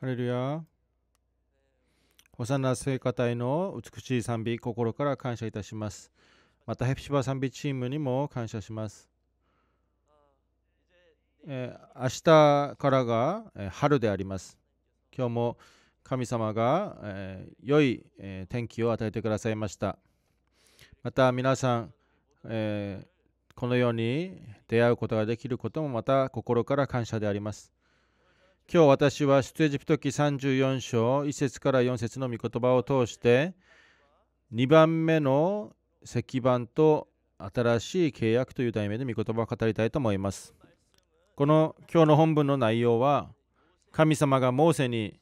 ハレルヤ。幼聖歌隊の美しい賛美、心から感謝いたします。またヘプシバ賛美チームにも感謝します。えー、明日からが、えー、春であります。今日も神様が、えー、良い、えー、天気を与えてくださいました。また皆さん、えー、このように出会うことができることもまた心から感謝であります。今日私は出エジプト記34章1節から4節の御言葉を通して2番目の石板と新しい契約という題名で御言葉を語りたいと思います。この今日の本文の内容は神様がモーセに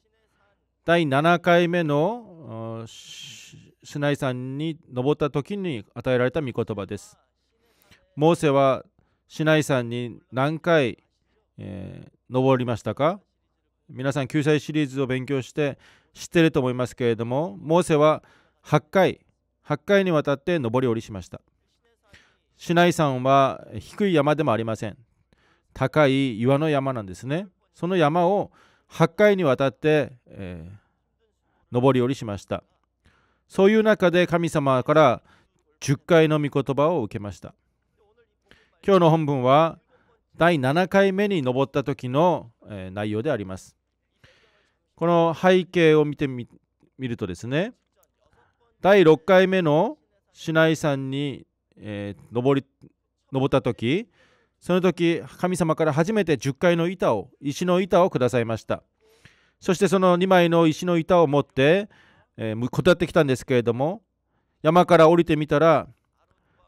第7回目のシナイ山に登った時に与えられた御言葉です。モーセはシナイ山に何回、えー、登りましたか皆さん救済シリーズを勉強して知ってると思いますけれどもモーセは8回8回にわたって上り下りしました市内山は低い山でもありません高い岩の山なんですねその山を8回にわたって、えー、上り下りしましたそういう中で神様から10回の御言葉を受けました今日の本文は第7回目に登った時の内容でありますこの背景を見てみるとですね第6回目の市内山に、えー、登り登った時その時神様から初めて10回の板を石の板をくださいましたそしてその2枚の石の板を持って、えー、ってきたんですけれども山から降りてみたら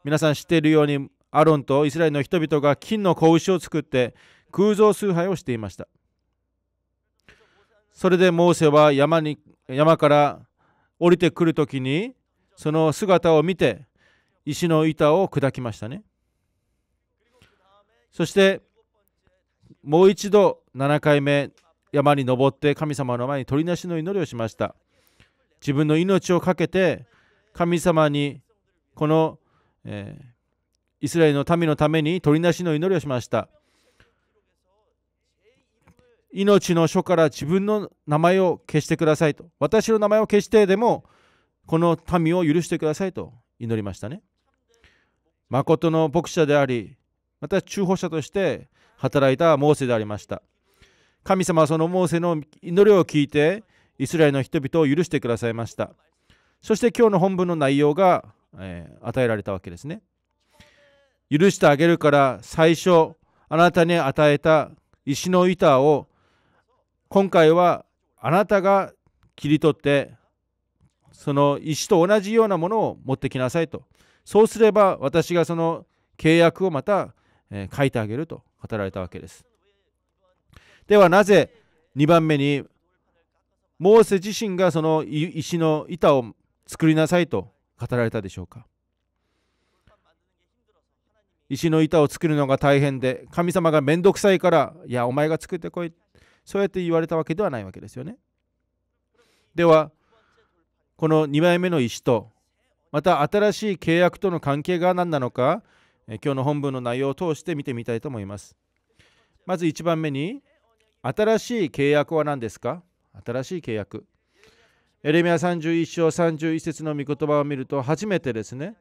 皆さん知っているようにアロンとイスラエルの人々が金の子牛を作って空像崇拝をしていましたそれでモーセは山に山から降りてくる時にその姿を見て石の板を砕きましたねそしてもう一度7回目山に登って神様の前に鳥なしの祈りをしました自分の命を懸けて神様にこの、えー、イスラエルの民のために鳥なしの祈りをしました命の書から自分の名前を消してくださいと私の名前を消してでもこの民を許してくださいと祈りましたね誠の牧者でありまた中保者として働いたモーセでありました神様はそのモーセの祈りを聞いてイスラエルの人々を許してくださいましたそして今日の本文の内容が、えー、与えられたわけですね許してあげるから最初あなたに与えた石の板を今回はあなたが切り取ってその石と同じようなものを持ってきなさいとそうすれば私がその契約をまた、え書いてあげると語られたわけですではなぜ2番目にモーセ自身がその石の板を作りなさいと語られたでしょうか石の板を作るのが大変で神様が面倒くさいからいやお前が作ってこいそうやって言われたわけではないわけですよね。では、この2枚目の石と、また新しい契約との関係が何なのか、今日の本文の内容を通して見てみたいと思います。まず1番目に、新しい契約は何ですか新しい契約。エレミア31章31節の御言葉を見ると、初めてですね、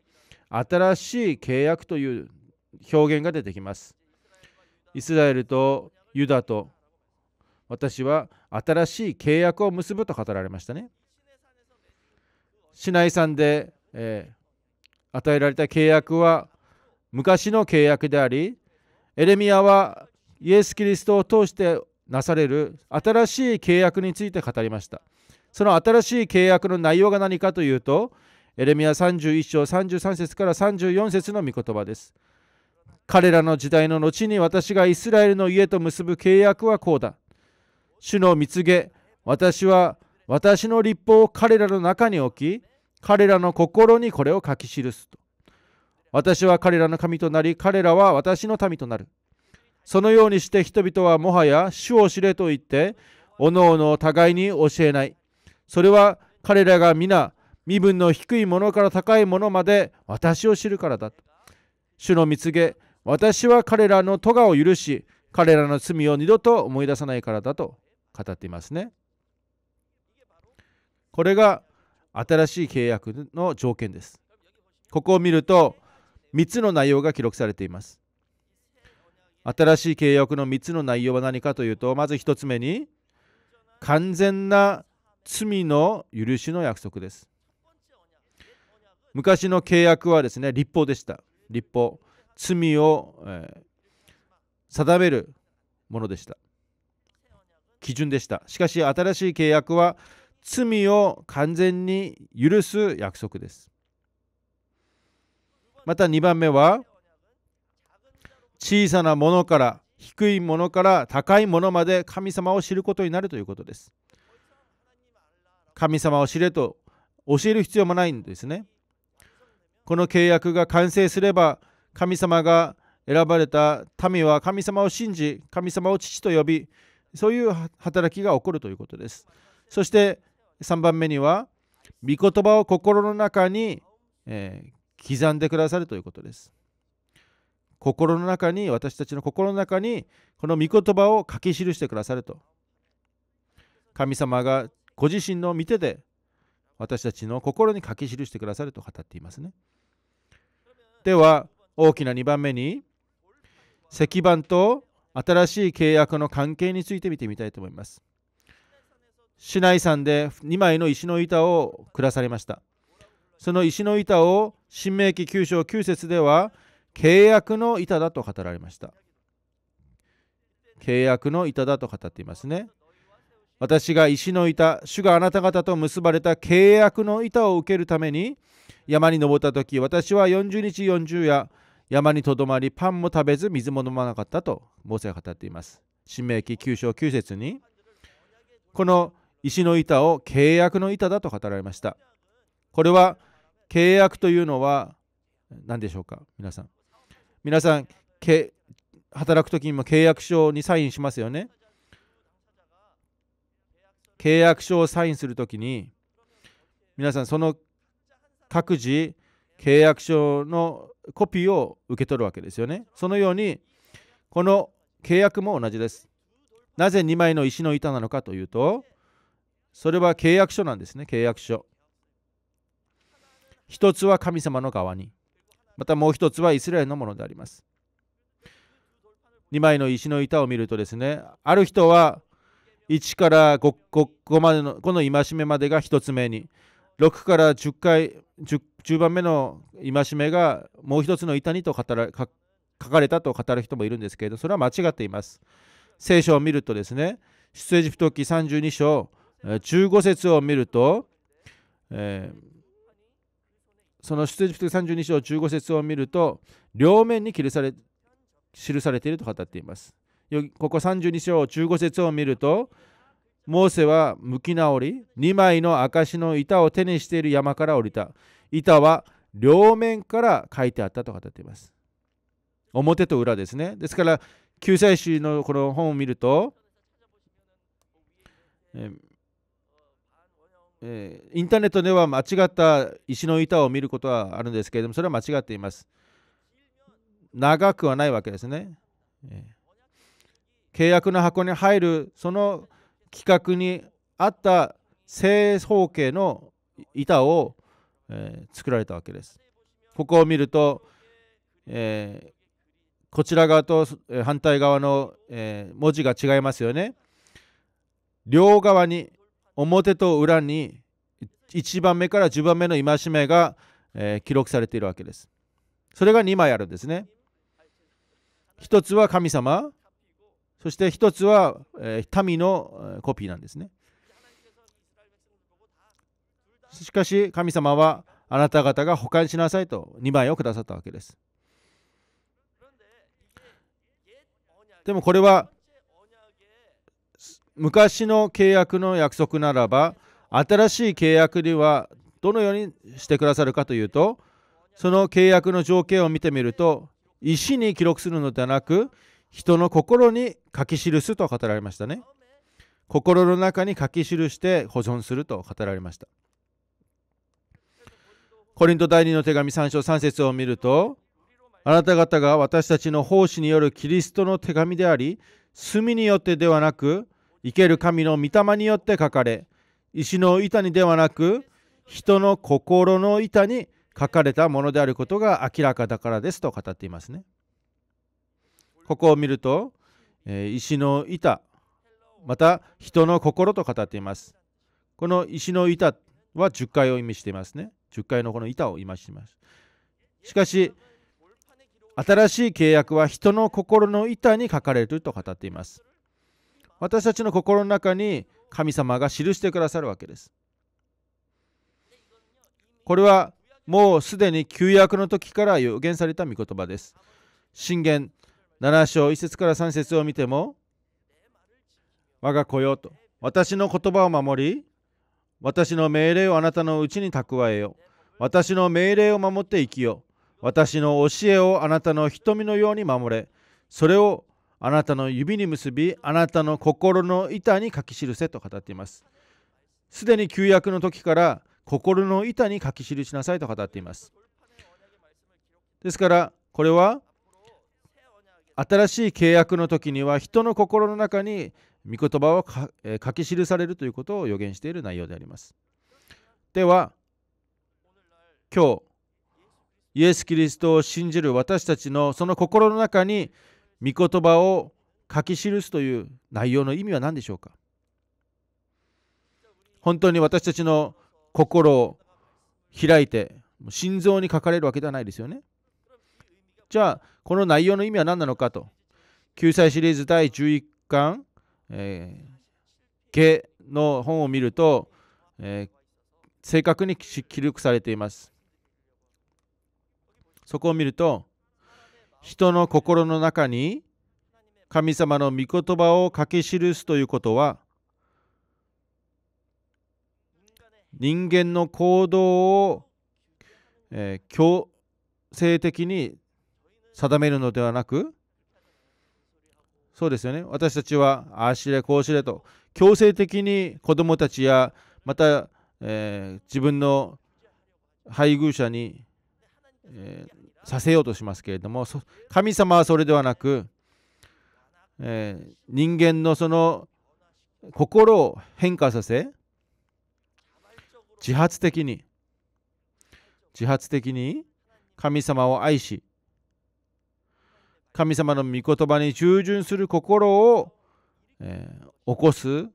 新しい契約という表現が出てきます。イスラエルとユダと私は新しい契約を結ぶと語られましたね。市内産で、えー、与えられた契約は昔の契約であり、エレミアはイエス・キリストを通してなされる新しい契約について語りました。その新しい契約の内容が何かというと、エレミア31章33節から34節の御言葉です。彼らの時代の後に私がイスラエルの家と結ぶ契約はこうだ。主の蜜毛私は私の立法を彼らの中に置き彼らの心にこれを書き記すと私は彼らの神となり彼らは私の民となるそのようにして人々はもはや主を知れと言っておのおの互いに教えないそれは彼らが皆身分の低いものから高いものまで私を知るからだ主の蜜毛私は彼らの咎を許し彼らの罪を二度と思い出さないからだと語っていますね。これが新しい契約の条件です。ここを見ると3つの内容が記録されています。新しい契約の3つの内容は何かというとまず1つ目に完全な罪の許しの約束です。昔の契約はですね立法でした。立法。罪を、えー、定めるものでした。基準でしたしかし新しい契約は罪を完全に許す約束ですまた2番目は小さなものから低いものから高いものまで神様を知ることになるということです神様を知れと教える必要もないんですねこの契約が完成すれば神様が選ばれた民は神様を信じ神様を父と呼びそういう働きが起こるということです。そして3番目には、御言葉を心の中に、えー、刻んでくださるということです。心の中に、私たちの心の中に、この御言葉を書き記してくださると。神様がご自身の見てで、私たちの心に書き記してくださると語っていますね。では、大きな2番目に、石板と新しい契約の関係について見てみたいと思います。市内んで2枚の石の板を下されました。その石の板を新明記9章9節では契約の板だと語られました。契約の板だと語っていますね。私が石の板、主があなた方と結ばれた契約の板を受けるために山に登った時、私は40日40夜、山にとどまりパンも食べず水も飲まなかったとモーセは語っています。新明記9章9節にこの石の板を契約の板だと語られました。これは契約というのは何でしょうか皆さん。皆さん、働く時にも契約書にサインしますよね。契約書をサインする時に皆さんその各自契約書のコピーを受け取るわけですよね。そのように、この契約も同じです。なぜ2枚の石の板なのかというと、それは契約書なんですね、契約書。一つは神様の側に、またもう一つはイスラエルのものであります。2枚の石の板を見るとですね、ある人は1から 5, 5, 5までのこの戒めまでが1つ目に、6から10回 10, 10番目の戒めがもう一つの痛にと語ら書かれたと語る人もいるんですけれどそれは間違っています聖書を見るとですね出エジプト記32章15節を見ると、えー、その出エジプト記32章15節を見ると両面に記され記されていると語っていますここ32章15節を見るとモーセは向き直り、2枚の証の板を手にしている山から降りた。板は両面から書いてあったと語っています。表と裏ですね。ですから、救済主のこの本を見ると、えーえー、インターネットでは間違った石の板を見ることはあるんですけれども、それは間違っています。長くはないわけですね。えー、契約の箱に入る、その規格に合った正方形の板を、えー、作られたわけです。ここを見ると、えー、こちら側と反対側の、えー、文字が違いますよね。両側に表と裏に1番目から10番目の戒めが、え記録されているわけです。それが2枚あるんですね。1つは神様そして1つは、え民のコピーなんですね。しかし神様はあなた方が保管しなさいと2枚をくださったわけです。でもこれは昔の契約の約束ならば新しい契約ではどのようにしてくださるかというとその契約の条件を見てみると石に記録するのではなく人の心に書き記すと語られましたね。心の中に書き記して保存すると語られました。コリント第2の手紙3章3節を見ると、あなた方が私たちの奉仕によるキリストの手紙であり、墨によってではなく、生ける神の御霊によって書かれ、石の板にではなく、人の心の板に書かれたものであることが明らかだからですと語っていますね。ここを見ると、え石の板また人の心と語っていますこの石の板は10回を意味していますね10回のこの板を意味していますしかし新しい契約は人の心の板に書かれると語っています私たちの心の中に神様が記してくださるわけですこれはもうすでに旧約の時から予言された御言葉です。信玄7章1節から3節を見ても我が子よと私の言葉を守り私の命令をあなたのうちに蓄えよ私の命令を守って生きよ私の教えをあなたの瞳のように守れそれをあなたの指に結びあなたの心の板に書き記せと語っていますすでに旧約の時から心の板に書き記しなさいと語っていますですからこれは新しい契約の時には人の心の中に御言葉を書き記されるということを予言している内容であります。では今日イエス・キリストを信じる私たちのその心の中に御言葉を書き記すという内容の意味は何でしょうか本当に私たちの心を開いて心臓に書かれるわけではないですよね。じゃあこの内容の意味は何なのかと救済シリーズ第11巻、えー、下の本を見ると、えー、正確に記録されていますそこを見ると人の心の中に神様の御言葉を書き記すということは人間の行動を、えー、強制的に定めるのではなくそうですよね私たちはああしれこうしれと強制的に子どもたちやまた、えー、自分の配偶者に、えー、させようとしますけれども神様はそれではなく、えー、人間のその心を変化させ自発的に自発的に神様を愛し神様の御言葉に従順する心を、えー、起こす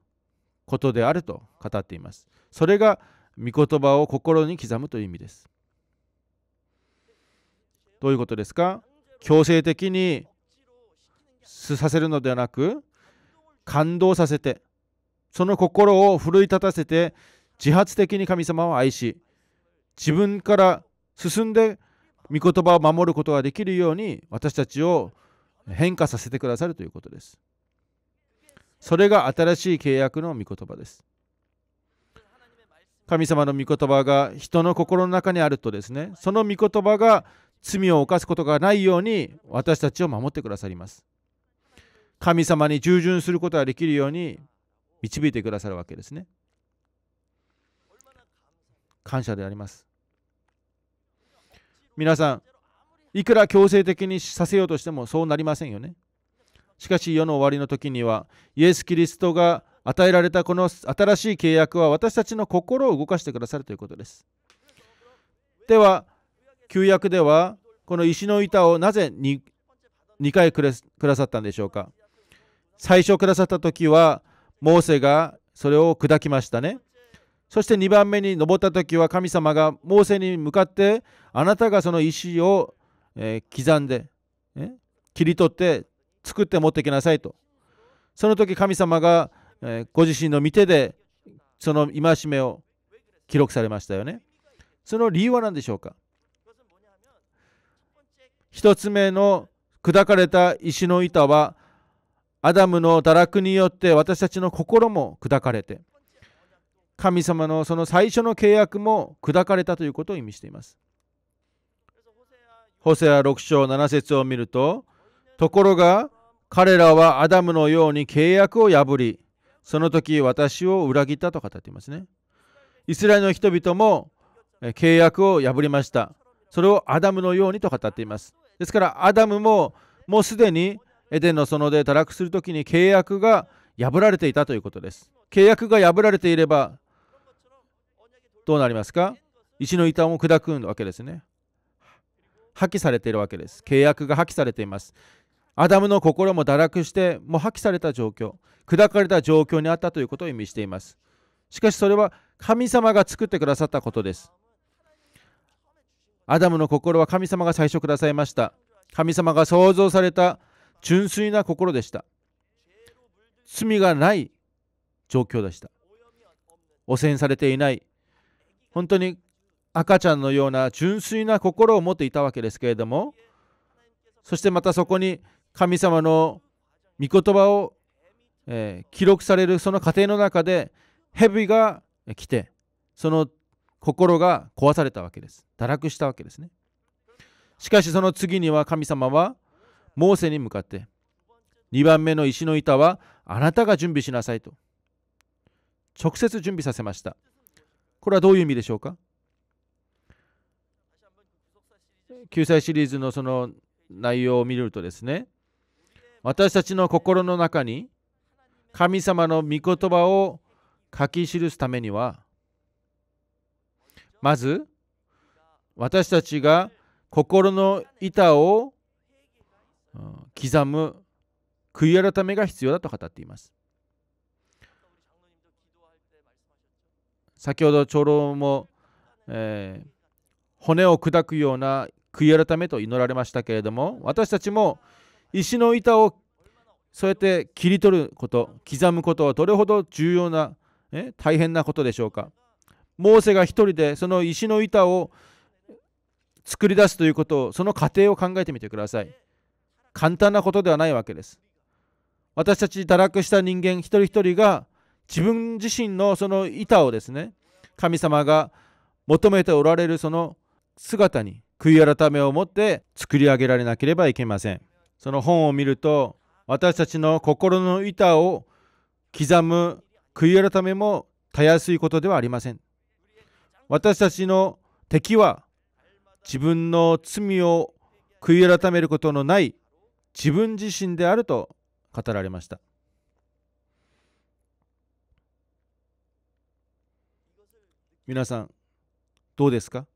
ことであると語っています。それが御言葉を心に刻むという意味です。どういうことですか強制的にすさせるのではなく感動させてその心を奮い立たせて自発的に神様を愛し自分から進んで御言葉を守ることができるように私たちを変化させてくださるということです。それが新しい契約の御言葉です。神様の御言葉が人の心の中にあるとですね、その御言葉が罪を犯すことがないように私たちを守ってくださります。神様に従順することができるように導いてくださるわけですね。感謝であります。皆さん、いくら強制的にさせようとしてもそうなりませんよね。しかし世の終わりの時には、イエス・キリストが与えられたこの新しい契約は私たちの心を動かしてくださるということです。では、旧約ではこの石の板をなぜ 2, 2回くださったんでしょうか最初くださった時はモーセがそれを砕きましたね。そして2番目に登った時は神様がモーセに向かってあなたがその石を、えー、刻んで、ね、切り取って作って持ってきなさいとその時神様が、えー、ご自身の御手でその戒めを記録されましたよねその理由は何でしょうか1つ目の砕かれた石の板はアダムの堕落によって私たちの心も砕かれて神様のその最初の契約も砕かれたということを意味しています。ホセア6章7節を見ると、ところが彼らはアダムのように契約を破り、その時私を裏切ったと語っていますね。イスラエルの人々も契約を破りました。それをアダムのようにと語っています。ですからアダムももうすでにエデンの園で堕落する時に契約が破られていたということです。契約が破られていればどうなりますか石の板を砕くわけですね。破棄されているわけです。契約が破棄されています。アダムの心も堕落して、もう破棄された状況、砕かれた状況にあったということを意味しています。しかしそれは神様が作ってくださったことです。アダムの心は神様が最初くださいました。神様が創造された純粋な心でした。罪がない状況でした。汚染されていない本当に赤ちゃんのような純粋な心を持っていたわけですけれどもそしてまたそこに神様の御言葉を、え記録されるその過程の中で蛇が来てその心が壊されたわけです堕落したわけですねしかしその次には神様はモーセに向かって2番目の石の板はあなたが準備しなさいと直接準備させましたこれはどういう意味でしょうか救済シリーズのその内容を見るとですね私たちの心の中に神様の御言葉を書き記すためにはまず私たちが心の板を刻む悔い改めが必要だと語っています先ほど長老も、えー、骨を砕くような悔い改めと祈られましたけれども私たちも石の板をそうやって切り取ること刻むことはどれほど重要なえ大変なことでしょうかモーセが一人でその石の板を作り出すということをその過程を考えてみてください簡単なことではないわけです私たち堕落した人間一人一人が自分自身のその板をですね神様が求めておられるその姿に悔い改めを持って作り上げられなければいけませんその本を見ると私たちの心の板を刻む悔い改めもたやすいことではありません私たちの敵は自分の罪を悔い改めることのない自分自身であると語られました皆さんどうですか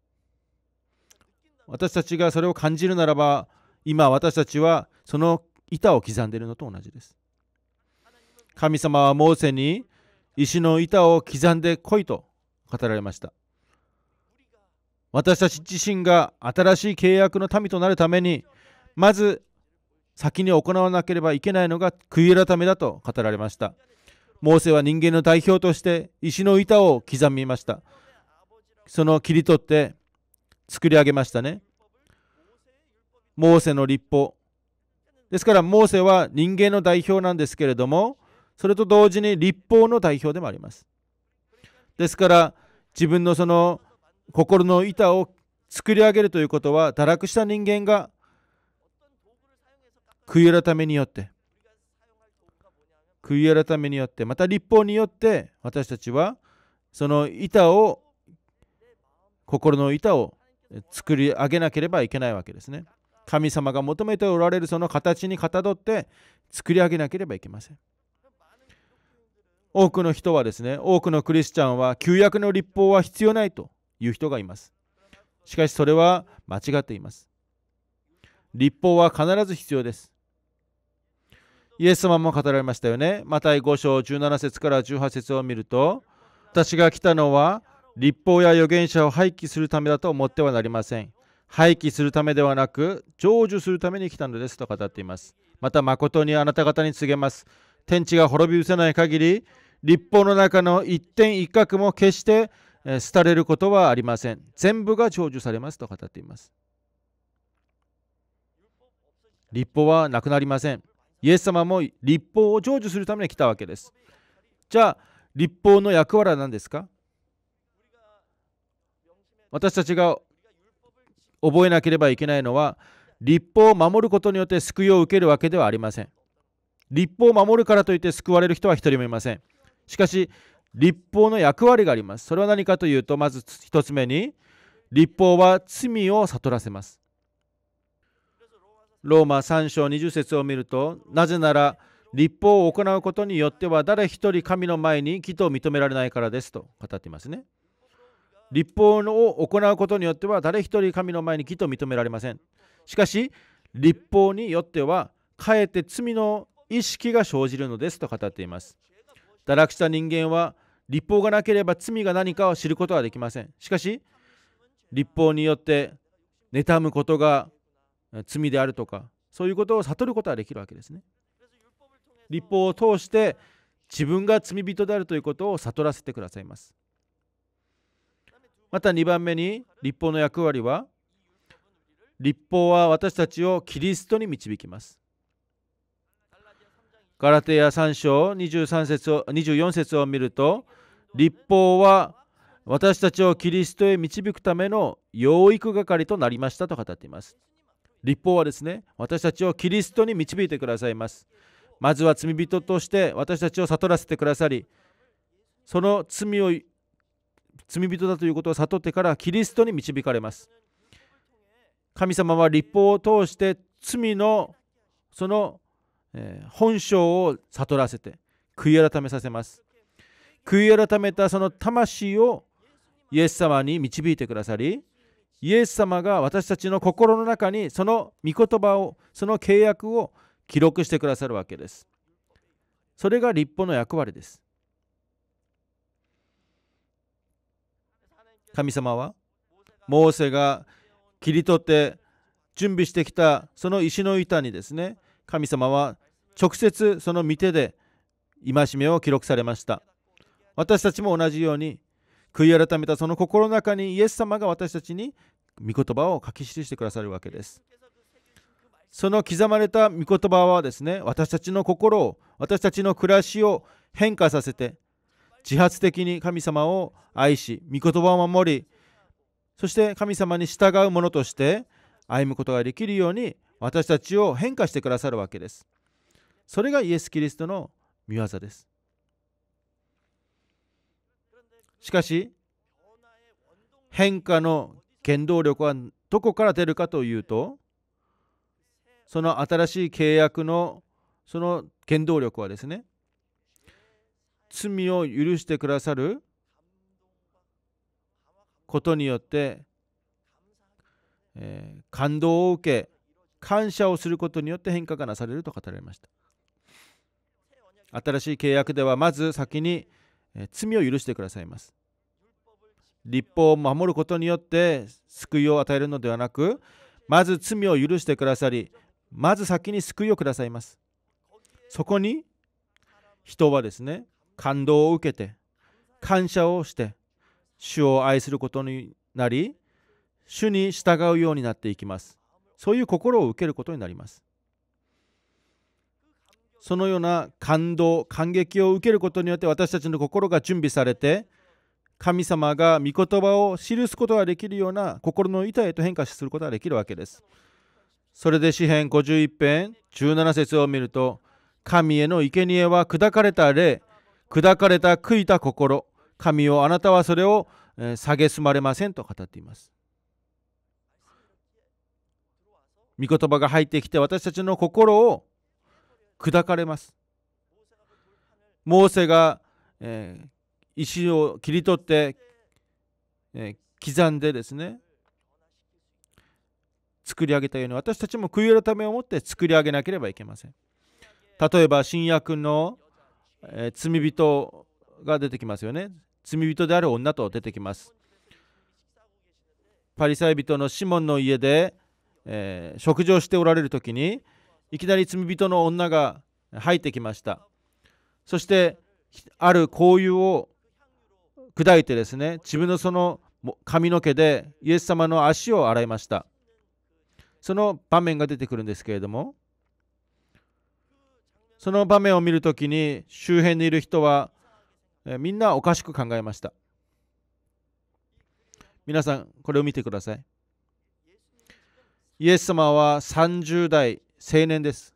私たちがそれを感じるならば今私たちはその板を刻んでいるのと同じです神様はモーセに石の板を刻んでこいと語られました私たち自身が新しい契約の民となるためにまず先に行わなければいけないのが悔い改めだと語られましたモーセは人間の代表として石の板を刻みました。その切り取って作り上げましたね。モーセの立法。ですからモーセは人間の代表なんですけれども、それと同時に立法の代表でもあります。ですから自分のその心の板を作り上げるということは堕落した人間が悔い改めによって悔い改めによってまた立法によって私たちはその板を心の板を作り上げなければいけないわけですね神様が求めておられるその形にかたどって作り上げなければいけません多くの人はですね多くのクリスチャンは旧約の立法は必要ないという人がいますしかしそれは間違っています立法は必ず必要ですイエス様も語られましたよね。マタイ5章17節から18節を見ると、私が来たのは、立法や預言者を廃棄するためだと思ってはなりません。廃棄するためではなく、成就するために来たのですと語っています。また、誠にあなた方に告げます。天地が滅び失せない限り、立法の中の一点一角も決して廃れることはありません。全部が成就されますと語っています。立法はなくなりません。イエス様も立法を成就するために来たわけです。じゃあ、立法の役割は何ですか私たちが覚えなければいけないのは、立法を守ることによって救いを受けるわけではありません。立法を守るからといって救われる人は一人もいません。しかし、立法の役割があります。それは何かというと、まず1つ目に、立法は罪を悟らせます。ローマ3章20節を見るとなぜなら立法を行うことによっては誰一人神の前に義と認められないからですと語っていますね。立法を行うことによっては誰一人神の前に義と認められません。しかし立法によってはかえって罪の意識が生じるのですと語っています。堕落した人間は立法がなければ罪が何かを知ることはできません。しかし立法によって妬むことが罪であるとかそういうことを悟ることができるわけですね。立法を通して自分が罪人であるということを悟らせてくださいます。また2番目に立法の役割は立法は私たちをキリストに導きます。ガラテヤ3章23節を24節を見ると立法は私たちをキリストへ導くための養育係となりましたと語っています。立法はですね私たちをキリストに導いてくださいますまずは罪人として私たちを悟らせてくださりその罪を罪人だということを悟ってからキリストに導かれます神様は立法を通して罪のその本性を悟らせて悔い改めさせます悔い改めたその魂をイエス様に導いてくださりイエス様が私たちの心の中にその御言葉をその契約を記録してくださるわけですそれが立法の役割です神様はモーセが切り取って準備してきたその石の板にですね神様は直接その御手で戒めを記録されました私たちも同じように悔い改めたその心の中にイエス様が私たちに御言葉を書き記してくださるわけです。その刻まれた御言葉はですね、私たちの心を、私たちの暮らしを変化させて、自発的に神様を愛し、御言葉を守り、そして神様に従う者として歩むことができるように、私たちを変化してくださるわけです。それがイエス・キリストの御業です。しかし変化の原動力はどこから出るかというとその新しい契約のその原動力はですね罪を許してくださることによって、えー、感動を受け感謝をすることによって変化がなされると語られました新しい契約ではまず先にえ罪を許してくださいます。立法を守ることによって救いを与えるのではなく、まず罪を許してくださり、まず先に救いをくださいます。そこに人はですね、感動を受けて、感謝をして、主を愛することになり、主に従うようになっていきます。そういう心を受けることになります。そのような感動感激を受けることによって私たちの心が準備されて神様が御言葉を記すことができるような心の板へと変化することができるわけです。それで詩篇51編17節を見ると神への生贄は砕かれた霊砕かれた悔いた心神をあなたはそれを蔑まれませんと語っています。御言葉が入ってきて私たちの心を砕かれますモーセが、えー、石を切り取って、えー、刻んでですね作り上げたように私たちも悔い改めを持って作り上げなければいけません例えば新約の、えー、罪人が出てきますよね罪人である女と出てきますパリサイ人のシモンの家で、えー、食事をしておられる時にいきなり罪人の女が入ってきましたそしてある香油を砕いてですね自分のその髪の毛でイエス様の足を洗いましたその場面が出てくるんですけれどもその場面を見るときに周辺にいる人はみんなおかしく考えました皆さんこれを見てくださいイエス様は30代青年です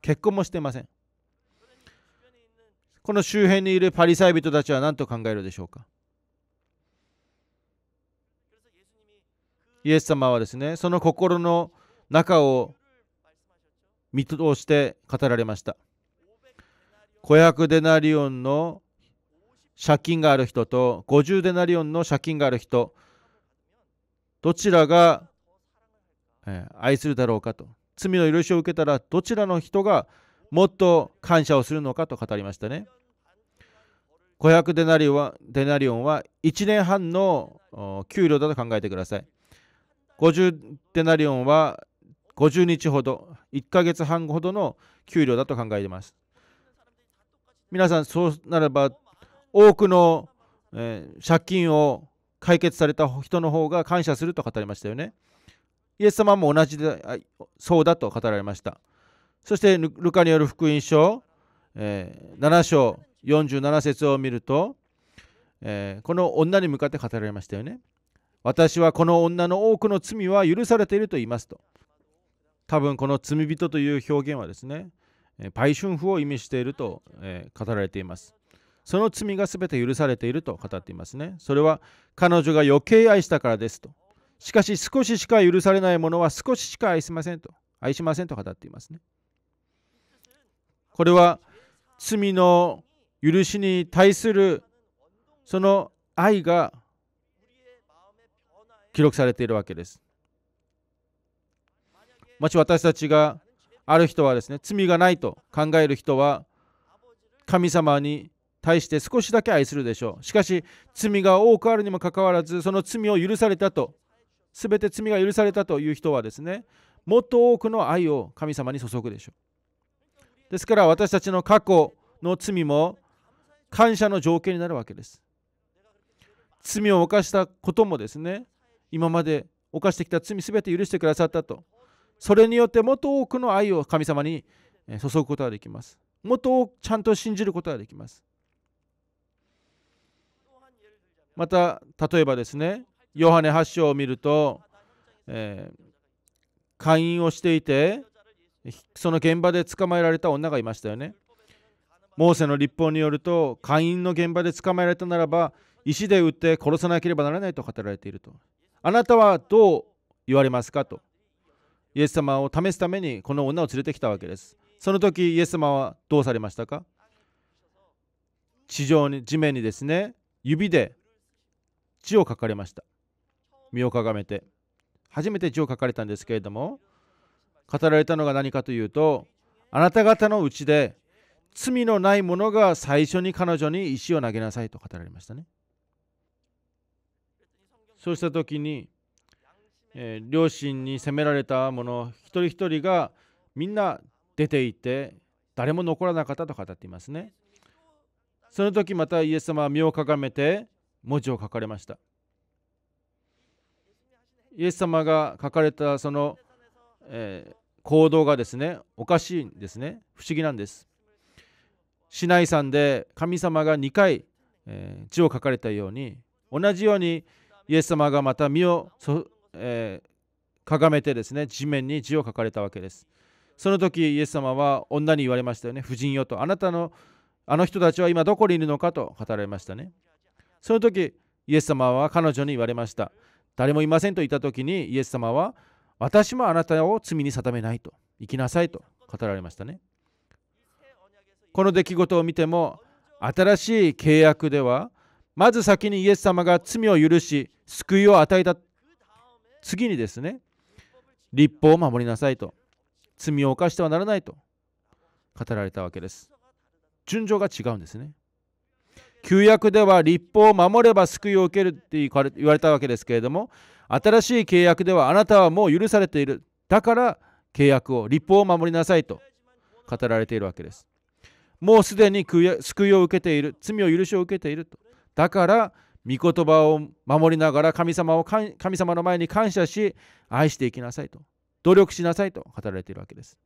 結婚もしてませんこの周辺にいるパリサイ人たちは何と考えるでしょうかイエス様はですねその心の中を見通して語られました500デナリオンの借金がある人と50デナリオンの借金がある人どちらが愛するだろうかと罪の許しを受けたらどちらの人がもっと感謝をするのかと語りましたね。500デナリオはデナリオンは1年半の給料だと考えてください。50デナリオンは50日ほど、1ヶ月半ほどの給料だと考えています。皆さん、そうならば、多くの、えー、借金を解決された人の方が感謝すると語りましたよね。イエス様も同じでそうだと語られました。そしてルカによる福音書、えー、7章47節を見ると、えー、この女に向かって語られましたよね。私はこの女の多くの罪は許されていると言いますと。多分この罪人という表現はですね、えイシュを意味していると、えー、語られています。その罪が全て許されていると語っていますね。それは彼女が余計愛したからですと。しかし少ししか許されないものは少ししか愛しませんと愛しませんと語っていますね。これは罪の許しに対するその愛が記録されているわけです。もし私たちがある人はですね罪がないと考える人は神様に対して少しだけ愛するでしょう。しかし罪が多くあるにもかかわらずその罪を許されたと全て罪が許されたという人はですねもっと多くの愛を神様に注ぐでしょうですから私たちの過去の罪も感謝の条件になるわけです罪を犯したこともですね今まで犯してきた罪全て許してくださったとそれによってもっと多くの愛を神様に注ぐことができますもっとちゃんと信じることができますまた例えばですねヨハネ8章を見ると、えー、会員をしていてその現場で捕まえられた女がいましたよね。モーセの立法によると会員の現場で捕まえられたならば石で打って殺さなければならないと語られていると。あなたはどう言われますかと。イエス様を試すためにこの女を連れてきたわけです。その時イエス様はどうされましたか地上に地面にですね指で字を書かれました。身をかがめて初めて字を書かれたんですけれども語られたのが何かというとあなた方のうちで罪のない者が最初に彼女に石を投げなさいと語られましたねそうした時に、えー、両親に責められた者一人一人がみんな出て行って誰も残らなかったと語っていますねその時またイエス様は身をかがめて文字を書かれましたイエス様が書かれたその、え行動がですねおかしいんですね不思議なんです市内んで神様が2回、え字を書かれたように同じようにイエス様がまた身をえかがめてですね地面に字を書かれたわけですその時イエス様は女に言われましたよね婦人よとあなたのあの人たちは今どこにいるのかと語られましたねその時イエス様は彼女に言われました誰もいませんと言った時にイエス様は私もあなたを罪に定めないと生きなさいと語られましたねこの出来事を見ても新しい契約ではまず先にイエス様が罪を許し救いを与えた次にですね立法を守りなさいと罪を犯してはならないと語られたわけです順序が違うんですね旧約では立法を守れば救いを受けるって言われたわけですけれども新しい契約ではあなたはもう許されているだから契約を立法を守りなさいと語られているわけですもうすでに救いを受けている罪を許しを受けているとだから御言葉を守りながら神様を神様の前に感謝し愛していきなさいと努力しなさいと語られているわけです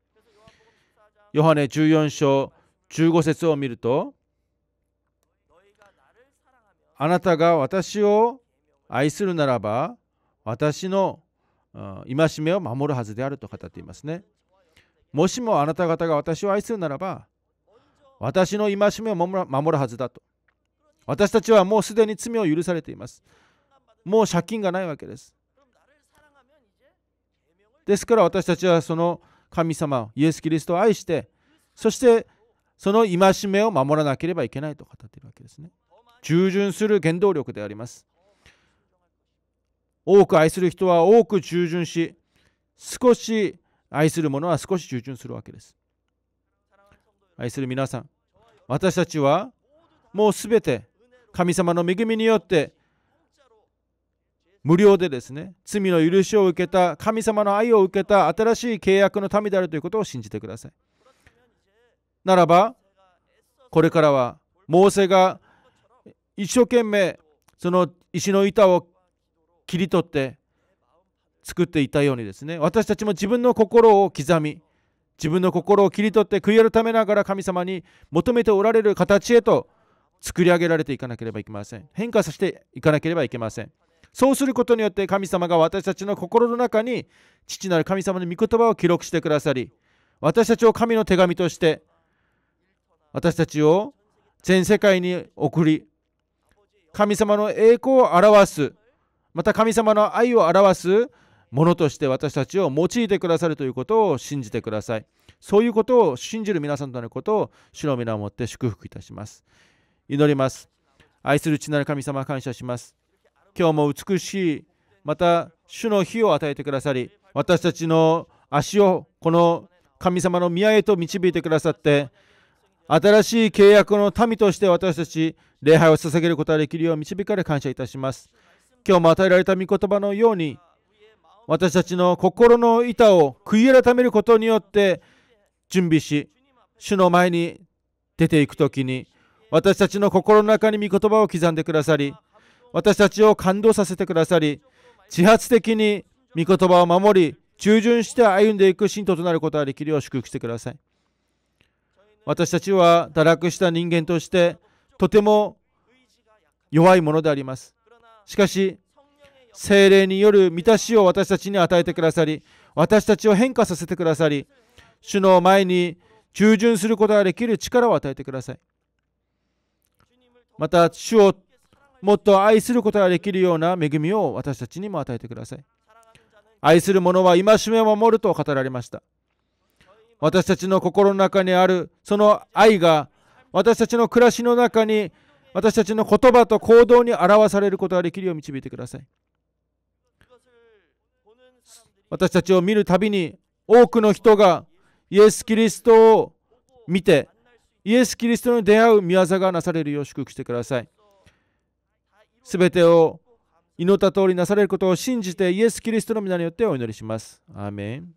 ヨハネ14章15節を見るとあなたが私を愛するならば私の戒めを守るはずであると語っていますね。もしもあなた方が私を愛するならば私の戒めを守るはずだと。私たちはもうすでに罪を許されています。もう借金がないわけです。ですから私たちはその神様イエス・キリストを愛してそしてその戒めを守らなければいけないと語っているわけですね。従順する原動力であります多く愛する人は多く従順し少し愛する者は少し従順するわけです愛する皆さん私たちはもうすべて神様の恵みによって無料でですね罪の許しを受けた神様の愛を受けた新しい契約の民であるということを信じてくださいならばこれからはモーセが一生懸命その石の板を切り取って作っていたようにですね私たちも自分の心を刻み自分の心を切り取って悔い改めながら神様に求めておられる形へと作り上げられていかなければいけません変化させていかなければいけませんそうすることによって神様が私たちの心の中に父なる神様の御言葉を記録してくださり私たちを神の手紙として私たちを全世界に送り神様の栄光を表すまた神様の愛を表すものとして私たちを用いてくださるということを信じてくださいそういうことを信じる皆さんとのことを主の皆をもって祝福いたします祈ります愛する血なる神様感謝します今日も美しいまた主の日を与えてくださり私たちの足をこの神様の宮へと導いてくださって新しい契約の民として私たち礼拝を捧げることができるよう導かれ感謝いたします。今日も与えられた御言葉のように、私たちの心の板を悔い改めることによって準備し、主の前に出ていくときに、私たちの心の中に御言葉を刻んでくださり、私たちを感動させてくださり、自発的に御言葉を守り、従順して歩んでいく信徒となることができるよう祝福してください。私たちは堕落した人間として、とても弱いものであります。しかし、精霊による満たしを私たちに与えてくださり、私たちを変化させてくださり、主の前に従順することができる力を与えてください。また、主をもっと愛することができるような恵みを私たちにも与えてください。愛する者は戒めを守ると語られました。私たちの心の中にあるその愛が私たちの暮らしの中に私たちの言葉と行動に表されることができるよう導いてください私たちを見るたびに多くの人がイエス・キリストを見てイエス・キリストに出会う宮座がなされるよう祝福してくださいすべてを祈った通りなされることを信じてイエス・キリストの皆によってお祈りします。アーメン